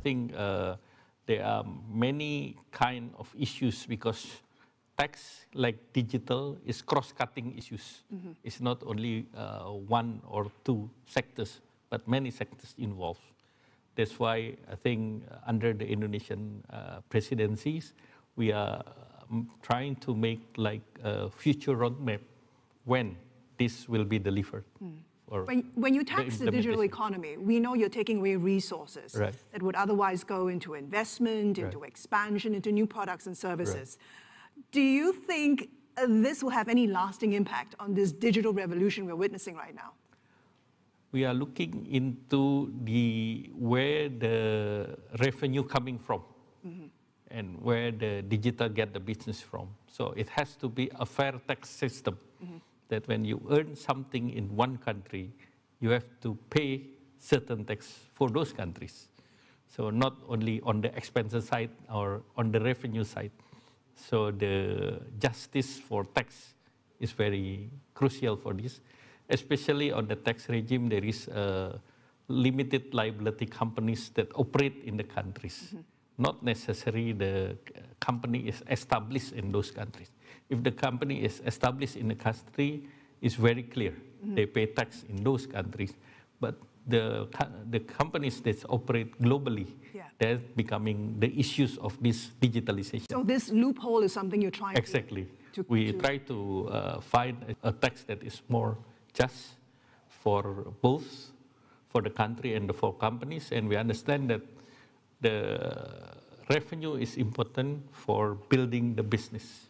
think uh, there are many kind of issues because tax like digital is cross-cutting issues. Mm -hmm. It's not only uh, one or two sectors, but many sectors involved. That's why I think under the Indonesian uh, presidencies, we are um, trying to make like a future roadmap when this will be delivered. Mm. Or when, when you tax the, the digital economy, we know you're taking away resources right. that would otherwise go into investment, into right. expansion, into new products and services. Right. Do you think uh, this will have any lasting impact on this digital revolution we're witnessing right now? We are looking into the where the revenue coming from. Mm -hmm and where the digital get the business from. So it has to be a fair tax system. Mm -hmm that when you earn something in one country, you have to pay certain tax for those countries. So not only on the expenses side or on the revenue side. So the justice for tax is very crucial for this. Especially on the tax regime, there is limited liability companies that operate in the countries. Mm -hmm not necessarily the company is established in those countries. If the company is established in the country, it's very clear. Mm-hmm. They pay tax in those countries. But the, the companies that operate globally, yeah. they're becoming the issues of this digitalization. So this loophole is something you're trying exactly. To, we to... try to uh, find a tax that is more just for both, for the country and for companies, and we understand that the revenue is important for building the business.